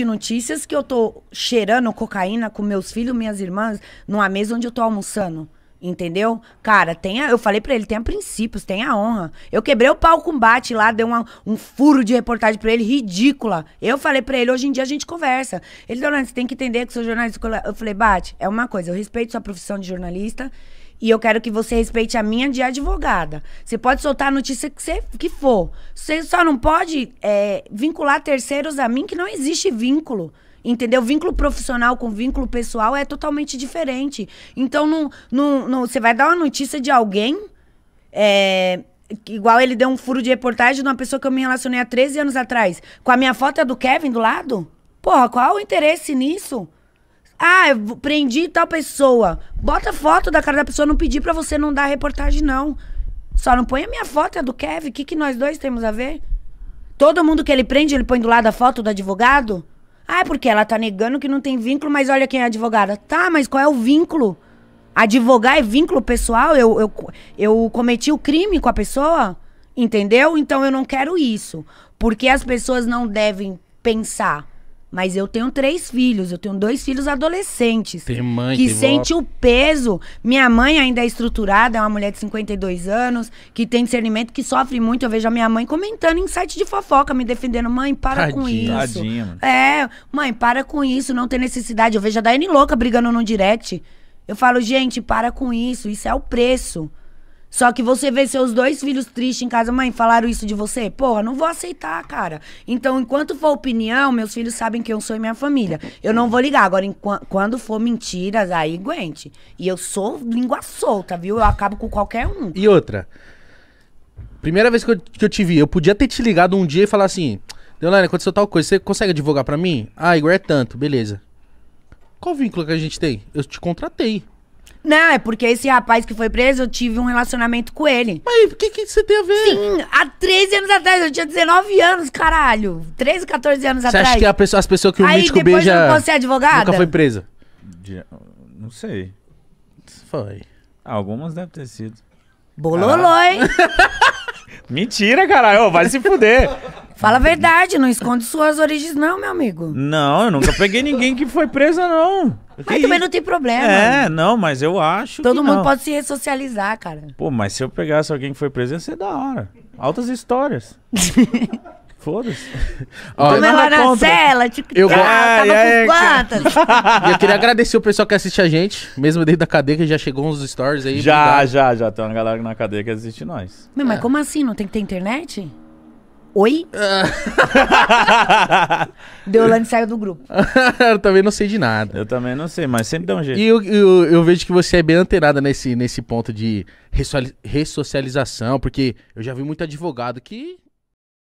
de notícias que eu tô cheirando cocaína com meus filhos, minhas irmãs, numa mesa onde eu tô almoçando. Entendeu? Cara, tem a, eu falei para ele, tenha princípios, tenha honra. Eu quebrei o pau com o Bate lá, deu uma, um furo de reportagem para ele, ridícula. Eu falei para ele, hoje em dia a gente conversa. Ele, Dolan, você tem que entender que sou jornalista. Eu falei, Bate, é uma coisa, eu respeito sua profissão de jornalista e eu quero que você respeite a minha de advogada. Você pode soltar a notícia que, você, que for. Você só não pode é, vincular terceiros a mim, que não existe vínculo. Entendeu? Vínculo profissional com vínculo pessoal é totalmente diferente. Então, não, não, não você vai dar uma notícia de alguém. É, igual ele deu um furo de reportagem de uma pessoa que eu me relacionei há 13 anos atrás. Com a minha foto é do Kevin do lado? Porra, qual o interesse nisso? Ah, eu prendi tal pessoa. Bota foto da cara da pessoa, não pedi para você não dar reportagem, não. Só não põe a minha foto, é do Kevin. O que, que nós dois temos a ver? Todo mundo que ele prende, ele põe do lado a foto do advogado? Ah, é porque ela tá negando que não tem vínculo, mas olha quem é advogada. Tá, mas qual é o vínculo? Advogar é vínculo pessoal? Eu, eu, eu cometi o crime com a pessoa? Entendeu? Então eu não quero isso. Porque as pessoas não devem pensar mas eu tenho três filhos, eu tenho dois filhos adolescentes. Tem mãe, que tem sente vó. o peso. Minha mãe ainda é estruturada, é uma mulher de 52 anos, que tem discernimento, que sofre muito. Eu vejo a minha mãe comentando em site de fofoca, me defendendo. Mãe, para tadinha, com isso. Tadinha, É, mãe, para com isso, não tem necessidade. Eu vejo a Daiane louca brigando no direct. Eu falo, gente, para com isso, isso é o preço. Só que você vê seus dois filhos tristes em casa, mãe, falaram isso de você? Porra, não vou aceitar, cara. Então, enquanto for opinião, meus filhos sabem que eu sou e minha família. Eu não vou ligar. Agora, quando for mentiras, aí aguente. E eu sou língua solta, viu? Eu acabo com qualquer um. E outra. Primeira vez que eu, que eu te vi, eu podia ter te ligado um dia e falar assim: Deolane, aconteceu tal coisa, você consegue advogar para mim? Ah, Igor, é tanto, beleza. Qual vínculo que a gente tem? Eu te contratei. Não, é porque esse rapaz que foi preso, eu tive um relacionamento com ele. Mas o que, que você tem a ver? Sim, há 13 anos atrás, eu tinha 19 anos, caralho. 13, 14 anos você atrás. Você acha que pessoa, as pessoas que o Aí, Mítico beija... Aí depois você é advogada? Nunca foi presa? De... Não sei. Foi. algumas devem ter sido. Bololô, ah. hein? Mentira, caralho. Vai se fuder. Fala a verdade, não esconde suas origens, não, meu amigo. Não, eu nunca peguei ninguém que foi presa, não. Mas que... também não tem problema. É, não, mas eu acho. Todo mundo não. pode se ressocializar, cara. Pô, mas se eu pegasse alguém que foi preso, ia ser da hora. Altas histórias. Foda-se. Como ela é na cela, tipo, eu gosto. tava é, com quantas? eu queria agradecer o pessoal que assiste a gente, mesmo dentro da cadeia, que já chegou uns stories aí. Já, já, já. Tem uma galera na cadeia que assiste nós. Meu, mas é. como assim? Não tem que ter internet? Oi? Deolane saiu do grupo. eu também não sei de nada. Eu também não sei, mas sempre dá um jeito. E eu, eu, eu vejo que você é bem antenada nesse, nesse ponto de ressocialização, porque eu já vi muito advogado que